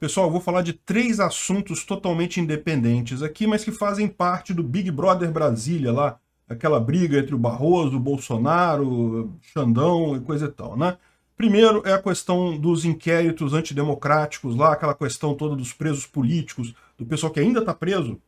Pessoal, eu vou falar de três assuntos totalmente independentes aqui, mas que fazem parte do Big Brother Brasília lá, aquela briga entre o Barroso, o Bolsonaro, Xandão e coisa e tal, né? Primeiro é a questão dos inquéritos antidemocráticos lá, aquela questão toda dos presos políticos, do pessoal que ainda está preso,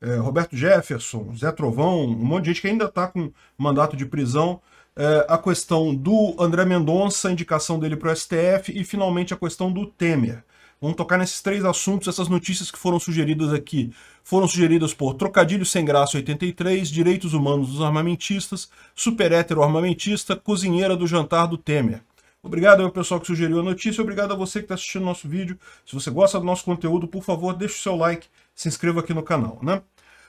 é, Roberto Jefferson, Zé Trovão, um monte de gente que ainda está com mandato de prisão, é, a questão do André Mendonça, indicação dele para o STF, e finalmente a questão do Temer. Vamos tocar nesses três assuntos, essas notícias que foram sugeridas aqui. Foram sugeridas por Trocadilho Sem Graça 83, Direitos Humanos dos Armamentistas, Super Hétero Armamentista, Cozinheira do Jantar do Temer. Obrigado ao pessoal que sugeriu a notícia, obrigado a você que está assistindo nosso vídeo. Se você gosta do nosso conteúdo, por favor, deixe o seu like, se inscreva aqui no canal, né?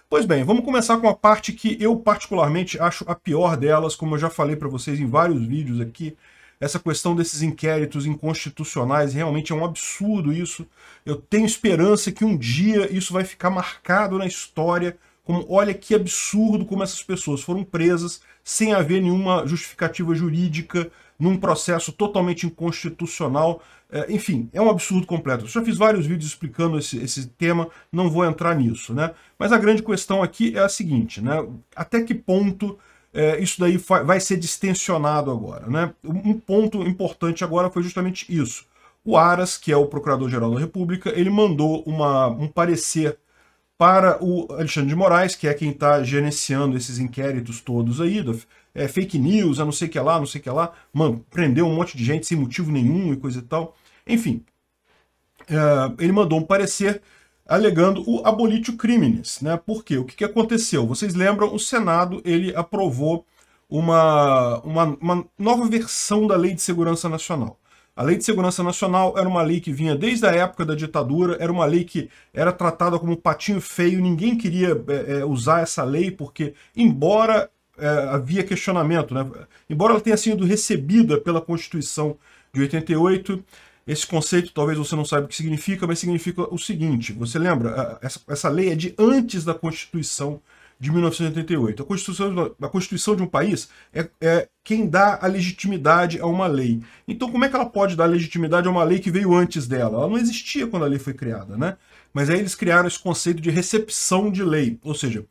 Pois bem, vamos começar com a parte que eu particularmente acho a pior delas, como eu já falei para vocês em vários vídeos aqui essa questão desses inquéritos inconstitucionais, realmente é um absurdo isso. Eu tenho esperança que um dia isso vai ficar marcado na história como olha que absurdo como essas pessoas foram presas sem haver nenhuma justificativa jurídica, num processo totalmente inconstitucional. É, enfim, é um absurdo completo. Eu já fiz vários vídeos explicando esse, esse tema, não vou entrar nisso. Né? Mas a grande questão aqui é a seguinte, né? até que ponto é, isso daí vai ser distensionado agora. Né? Um ponto importante agora foi justamente isso. O Aras, que é o Procurador-Geral da República, ele mandou uma, um parecer para o Alexandre de Moraes, que é quem está gerenciando esses inquéritos todos aí, do, é, fake news, a é não sei o que lá, não sei o que lá, mano, prendeu um monte de gente sem motivo nenhum e coisa e tal. Enfim, é, ele mandou um parecer alegando o abolitio criminis, né? Por quê? O que, que aconteceu? Vocês lembram, o Senado ele aprovou uma, uma, uma nova versão da Lei de Segurança Nacional. A Lei de Segurança Nacional era uma lei que vinha desde a época da ditadura, era uma lei que era tratada como patinho feio, ninguém queria é, é usar essa lei, porque, embora é, havia questionamento, né? embora ela tenha sido recebida pela Constituição de 88, esse conceito talvez você não saiba o que significa, mas significa o seguinte: você lembra? Essa, essa lei é de antes da Constituição de 1988. A Constituição, a Constituição de um país é, é quem dá a legitimidade a uma lei. Então, como é que ela pode dar legitimidade a uma lei que veio antes dela? Ela não existia quando a lei foi criada, né? Mas aí eles criaram esse conceito de recepção de lei, ou seja,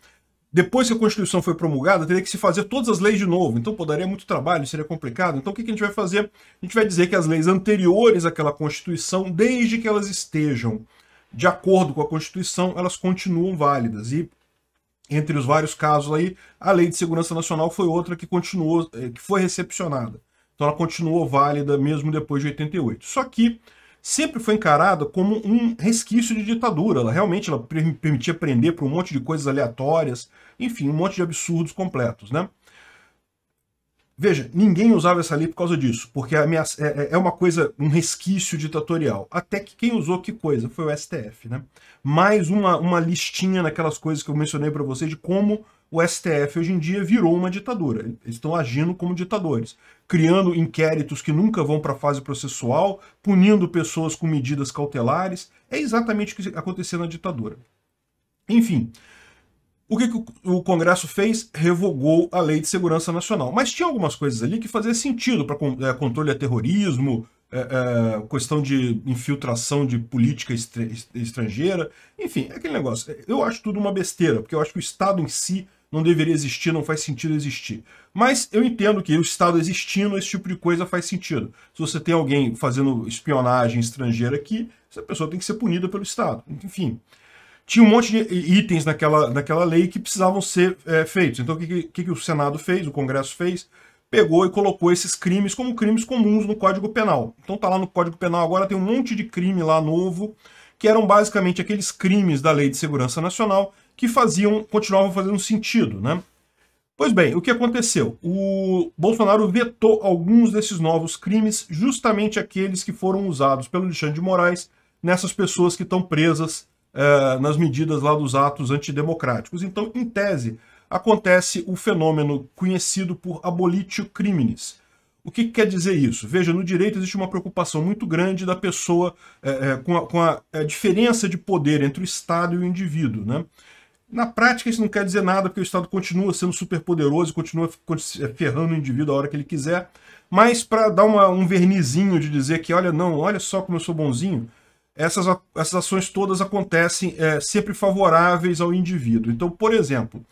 depois que a Constituição foi promulgada, teria que se fazer todas as leis de novo. Então, pô, daria muito trabalho, seria complicado. Então, o que a gente vai fazer? A gente vai dizer que as leis anteriores àquela Constituição, desde que elas estejam de acordo com a Constituição, elas continuam válidas. E entre os vários casos aí, a Lei de Segurança Nacional foi outra que continuou, eh, que foi recepcionada. Então, ela continuou válida mesmo depois de 88. Só que sempre foi encarada como um resquício de ditadura. Ela realmente ela permitia prender por um monte de coisas aleatórias, enfim, um monte de absurdos completos, né? Veja, ninguém usava essa lei por causa disso, porque é, é, é uma coisa, um resquício ditatorial. Até que quem usou que coisa? Foi o STF, né? Mais uma, uma listinha naquelas coisas que eu mencionei para vocês de como o STF hoje em dia virou uma ditadura. Eles estão agindo como ditadores, criando inquéritos que nunca vão para a fase processual, punindo pessoas com medidas cautelares. É exatamente o que aconteceu na ditadura. Enfim, o que, que, o Congresso fez? Revogou a Lei de Segurança Nacional. Mas tinha algumas coisas ali que faziam sentido para é, controle a terrorismo, é, é, questão de infiltração de política estrangeira, enfim, é aquele negócio. Eu acho tudo uma besteira, porque eu acho que o Estado em si não deveria existir, não faz sentido existir. Mas eu entendo que o Estado existindo, esse tipo de coisa faz sentido. Se você tem alguém fazendo espionagem estrangeira aqui, essa pessoa tem que ser punida pelo Estado. Enfim, tinha um monte de itens naquela, naquela lei que precisavam ser é, feitos. Então o que, que, que o Senado fez, o Congresso fez? Pegou e colocou esses crimes como crimes comuns no Código Penal. Então tá lá no Código Penal agora, tem um monte de crime lá novo, que eram basicamente aqueles crimes da Lei de Segurança Nacional que faziam, continuavam fazendo sentido, né? Pois bem, o que aconteceu? O Bolsonaro vetou alguns desses novos crimes, justamente aqueles que foram usados pelo Alexandre de Moraes nessas pessoas que estão presas eh, nas medidas lá dos atos antidemocráticos. Então, em tese, acontece o fenômeno conhecido por abolitio criminis. O que, que quer dizer isso? Veja, no direito existe uma preocupação muito grande da pessoa eh, eh, com, a, com a, a diferença de poder entre o Estado e o indivíduo, né? Na prática, isso não quer dizer nada, porque o Estado continua sendo superpoderoso, continua é, ferrando o indivíduo a hora que ele quiser. Mas para dar uma, um vernizinho de dizer que, olha, não, olha só como eu sou bonzinho, essas, essas ações todas acontecem é, sempre favoráveis ao indivíduo. Então, por exemplo,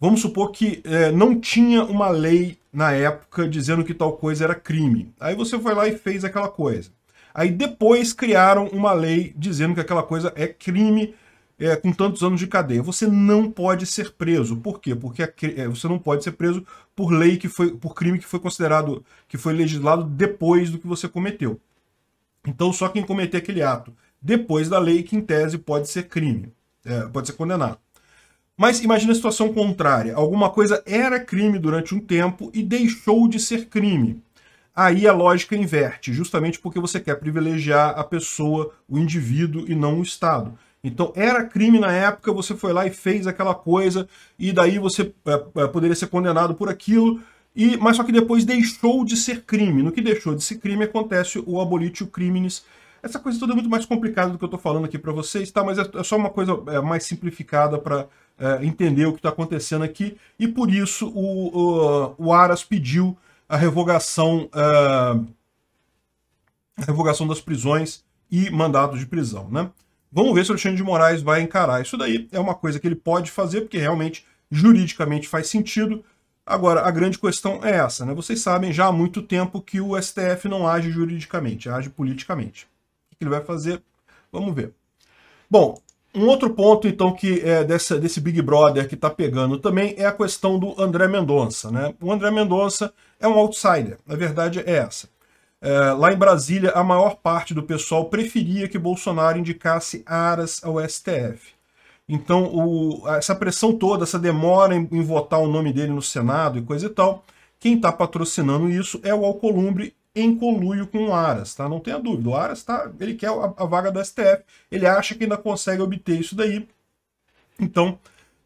vamos supor que é, não tinha uma lei na época dizendo que tal coisa era crime. Aí você foi lá e fez aquela coisa. Aí depois criaram uma lei dizendo que aquela coisa é crime é, com tantos anos de cadeia. Você não pode ser preso. Por quê? Porque a, é, você não pode ser preso por lei que foi por crime que foi considerado que foi legislado depois do que você cometeu. Então só quem cometer aquele ato depois da lei que em tese pode ser crime, é, pode ser condenado. Mas imagine a situação contrária. Alguma coisa era crime durante um tempo e deixou de ser crime. Aí a lógica inverte, justamente porque você quer privilegiar a pessoa, o indivíduo e não o Estado. Então era crime na época, você foi lá e fez aquela coisa, e daí você é, é, poderia ser condenado por aquilo, e, mas só que depois deixou de ser crime. No que deixou de ser crime acontece o abolitio criminis. Essa coisa toda é muito mais complicada do que eu estou falando aqui para vocês, tá? mas é, é só uma coisa é, mais simplificada para é, entender o que está acontecendo aqui, e por isso o, o, o Aras pediu a revogação, é, a revogação das prisões e mandados de prisão. Né? Vamos ver se o Alexandre de Moraes vai encarar isso daí. É uma coisa que ele pode fazer, porque realmente, juridicamente, faz sentido. Agora, a grande questão é essa, né? Vocês sabem já há muito tempo que o STF não age juridicamente, age politicamente. O que ele vai fazer? Vamos ver. Bom, um outro ponto, então, que é dessa, desse Big Brother que está pegando também é a questão do André Mendonça, né? O André Mendonça é um outsider, a verdade é essa. É, lá em Brasília, a maior parte do pessoal preferia que Bolsonaro indicasse Aras ao STF. Então, o, essa pressão toda, essa demora em, em, votar o nome dele no Senado e coisa e tal, quem está patrocinando isso é o Alcolumbre em coluio com o Aras, tá? Não tenha dúvida. O Aras tá, ele quer a, a vaga do STF, ele acha que ainda consegue obter isso daí. Então,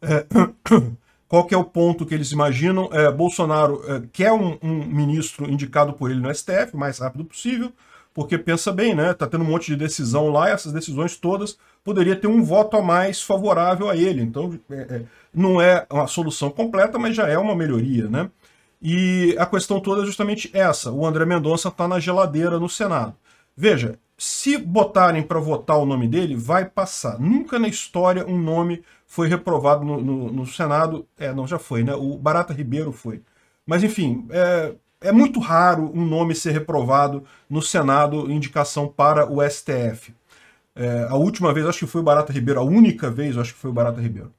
é, Qual que é o ponto que eles imaginam? É, Bolsonaro é, quer um, um, ministro indicado por ele no STF, o mais rápido possível, porque pensa bem, né? Tá tendo um monte de decisão lá e essas decisões todas poderia ter um voto a mais favorável a ele. Então, é, é não é uma solução completa, mas já é uma melhoria, né? E a questão toda é justamente essa. O André Mendonça está na geladeira no Senado. Veja, se botarem para votar o nome dele, vai passar. Nunca na história um nome foi reprovado no, no, no Senado. É, não, já foi, né? O Barata Ribeiro foi. Mas, enfim, é, é muito raro um nome ser reprovado no Senado em indicação para o STF. É, a última vez, acho que foi o Barata Ribeiro, a única vez, acho que foi o Barata Ribeiro.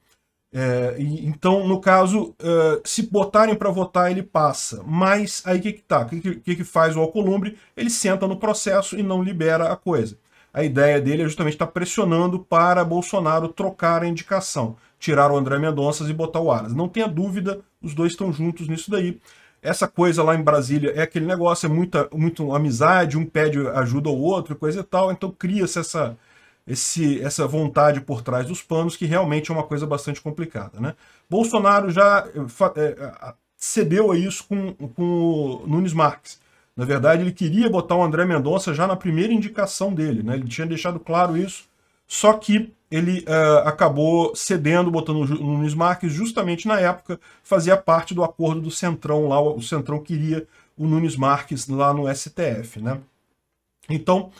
É, e, então, no caso, é, se botarem para votar, ele passa. Mas aí o que, que tá? O que, que, que, faz o Alcolumbre? Ele senta no processo e não libera a coisa. A ideia dele é justamente estar tá pressionando para Bolsonaro trocar a indicação, tirar o André Mendonça e botar o Aras. Não tenha dúvida, os dois estão juntos nisso daí. Essa coisa lá em Brasília é aquele negócio, é muita, muito amizade, um pede ajuda ao outro, coisa e tal. Então cria-se essa, esse, essa vontade por trás dos panos, que realmente é uma coisa bastante complicada. Né? Bolsonaro já eh, eh, cedeu a isso com, com o Nunes Marques. Na verdade, ele queria botar o André Mendonça já na primeira indicação dele, né? Ele tinha deixado claro isso, só que ele uh, acabou cedendo, botando o Nunes Marques justamente na época, fazia parte do acordo do Centrão lá, o Centrão queria o Nunes Marques lá no STF, né? Então,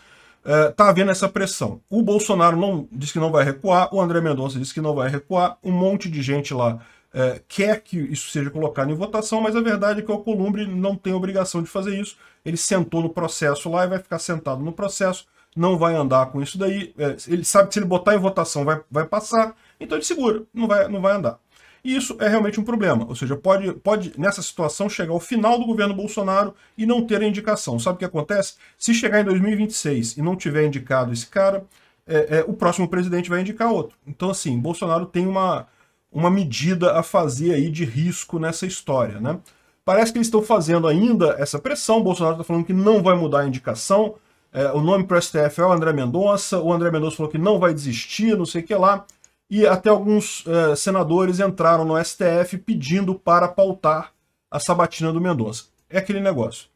uh, tá havendo essa pressão. O Bolsonaro não diz que não vai recuar, o André Mendonça diz que não vai recuar, um monte de gente lá é, quer que isso seja colocado em votação, mas a verdade é que o Columbre não tem obrigação de fazer isso. Ele sentou no processo lá e vai ficar sentado no processo, não vai andar com isso daí. É, ele sabe que se ele botar em votação vai, vai passar, então ele segura, não vai, não vai andar. E isso é realmente um problema. Ou seja, pode, pode, nessa situação, chegar ao final do governo Bolsonaro e não ter a indicação. Sabe o que acontece? Se chegar em 2026 e não tiver indicado esse cara, é, é, o próximo presidente vai indicar outro. Então, assim, Bolsonaro tem uma, uma medida a fazer aí de risco nessa história, né? Parece que eles estão fazendo ainda essa pressão, Bolsonaro está falando que não vai mudar a indicação, é, o nome para o STF é o André Mendonça, o André Mendonça falou que não vai desistir, não sei o que lá, e até alguns é, senadores entraram no STF pedindo para pautar a sabatina do Mendonça. É aquele negócio.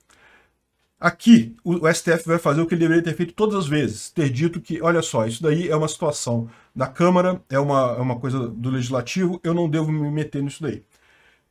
Aqui, o STF vai fazer o que ele deveria ter feito todas as vezes, ter dito que, olha só, isso daí é uma situação da Câmara, é uma, é uma coisa do Legislativo, eu não devo me meter nisso daí.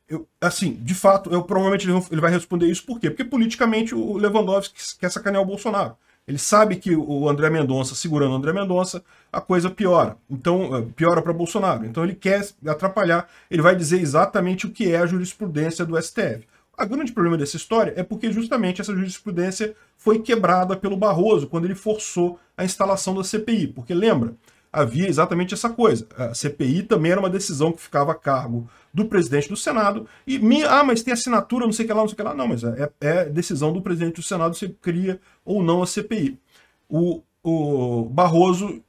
Eu, assim, de fato, eu, provavelmente ele, ele, vai responder isso por quê? Porque politicamente o Lewandowski quer sacanear o Bolsonaro. Ele sabe que o André Mendonça, segurando o André Mendonça, a coisa piora. Então, eh, piora para Bolsonaro. Então ele quer atrapalhar, ele vai dizer exatamente o que é a jurisprudência do STF. A grande problema dessa história é porque justamente essa jurisprudência foi quebrada pelo Barroso quando ele forçou a instalação da CPI. Porque lembra, havia exatamente essa coisa. A CPI também era uma decisão que ficava a cargo do presidente do Senado. E, minha, ah, mas tem assinatura, não sei o que lá, não sei o que lá. Não, mas é, é, é decisão do presidente do Senado se cria ou não a CPI. O, o Barroso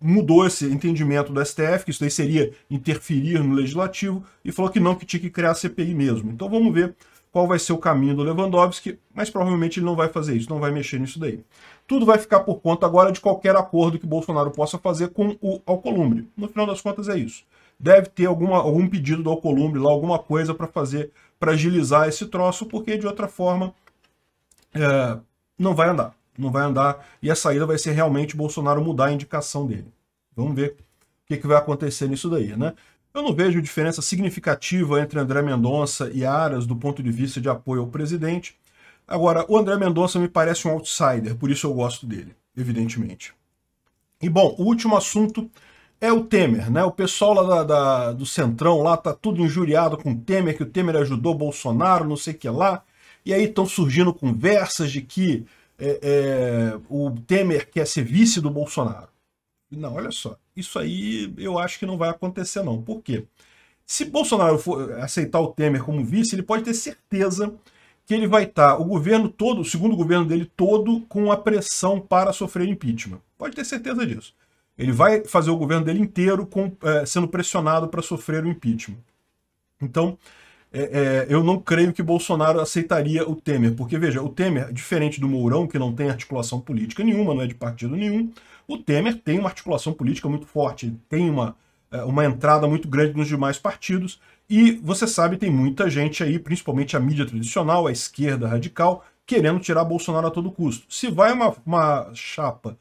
mudou esse entendimento do STF, que isso daí seria interferir no legislativo, e falou que não, que tinha que criar a CPI mesmo. Então vamos ver qual vai ser o caminho do Lewandowski, mas provavelmente ele não vai fazer isso, não vai mexer nisso daí. Tudo vai ficar por conta agora de qualquer acordo que Bolsonaro possa fazer com o Alcolumbre. No final das contas é isso. Deve ter alguma, algum pedido do Alcolumbre lá, alguma coisa para fazer, para agilizar esse troço, porque de outra forma é, não vai andar. Não vai andar e a saída vai ser realmente Bolsonaro mudar a indicação dele. Vamos ver o que, que vai acontecer nisso daí, né? Eu não vejo diferença significativa entre André Mendonça e Aras do ponto de vista de apoio ao presidente. Agora, o André Mendonça me parece um outsider, por isso eu gosto dele, evidentemente. E bom, o último assunto é o Temer, né? O pessoal lá da, da, do Centrão lá tá tudo injuriado com o Temer, que o Temer ajudou Bolsonaro, não sei o que lá. E aí estão surgindo conversas de que é, é, o Temer quer ser vice do Bolsonaro. Não, olha só isso aí eu acho que não vai acontecer não. Por quê? Se Bolsonaro for aceitar o Temer como vice, ele pode ter certeza que ele vai estar, o governo todo, o segundo governo dele todo, com a pressão para sofrer impeachment. Pode ter certeza disso. Ele vai fazer o governo dele inteiro com, eh, sendo pressionado para sofrer o impeachment. Então, é, é, eu não creio que Bolsonaro aceitaria o Temer, porque veja, o Temer, diferente do Mourão, que não tem articulação política nenhuma, não é de partido nenhum, o Temer tem uma articulação política muito forte, tem uma, é, uma entrada muito grande nos demais partidos, e você sabe, tem muita gente aí, principalmente a mídia tradicional, a esquerda radical, querendo tirar Bolsonaro a todo custo. Se vai uma, uma chapa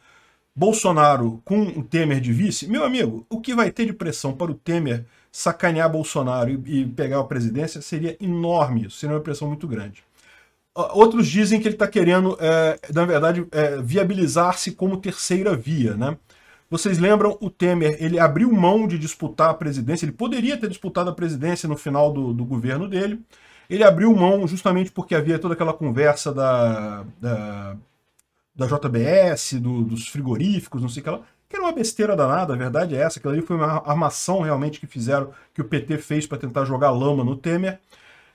Bolsonaro com o Temer de vice, meu amigo, o que vai ter de pressão para o Temer sacanear Bolsonaro e, e pegar a presidência, seria enorme isso, seria uma pressão muito grande. Outros dizem que ele está querendo, é, na verdade, é, viabilizar-se como terceira via. Né? Vocês lembram o Temer, ele abriu mão de disputar a presidência, ele poderia ter disputado a presidência no final do, do governo dele, ele abriu mão justamente porque havia toda aquela conversa da, da, da JBS, do, dos frigoríficos, não sei o que lá. Que era uma besteira danada, a verdade é essa. Aquilo ali foi uma armação realmente que fizeram, que o PT fez para tentar jogar lama no Temer.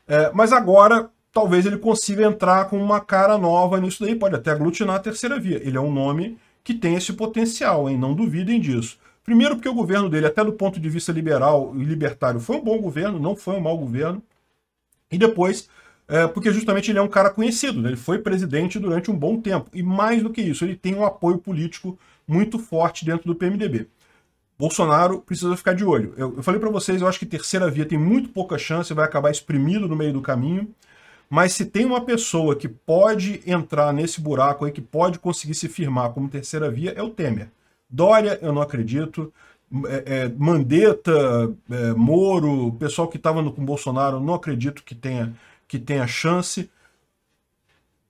É, mas agora, talvez ele consiga entrar com uma cara nova nisso daí, pode até aglutinar a terceira via. Ele é um nome que tem esse potencial, hein? Não duvidem disso. Primeiro porque o governo dele, até do ponto de vista liberal e libertário, foi um bom governo, não foi um mau governo. E depois, é, porque justamente ele é um cara conhecido, né? ele foi presidente durante um bom tempo. E mais do que isso, ele tem um apoio político muito forte dentro do PMDB. Bolsonaro precisa ficar de olho. Eu, eu falei para vocês, eu acho que terceira via tem muito pouca chance, vai acabar exprimido no meio do caminho. Mas se tem uma pessoa que pode entrar nesse buraco aí, que pode conseguir se firmar como terceira via, é o Temer. Dória, eu não acredito. É, é, Mandetta, é, Moro, pessoal que estava com Bolsonaro, não acredito que tenha, que tenha chance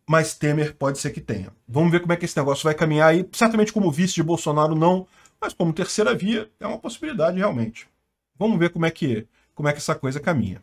mas Temer pode ser que tenha. Vamos ver como é que esse negócio vai caminhar aí. Certamente como vice de Bolsonaro não, mas como terceira via é uma possibilidade realmente. Vamos ver como é que como é que essa coisa caminha.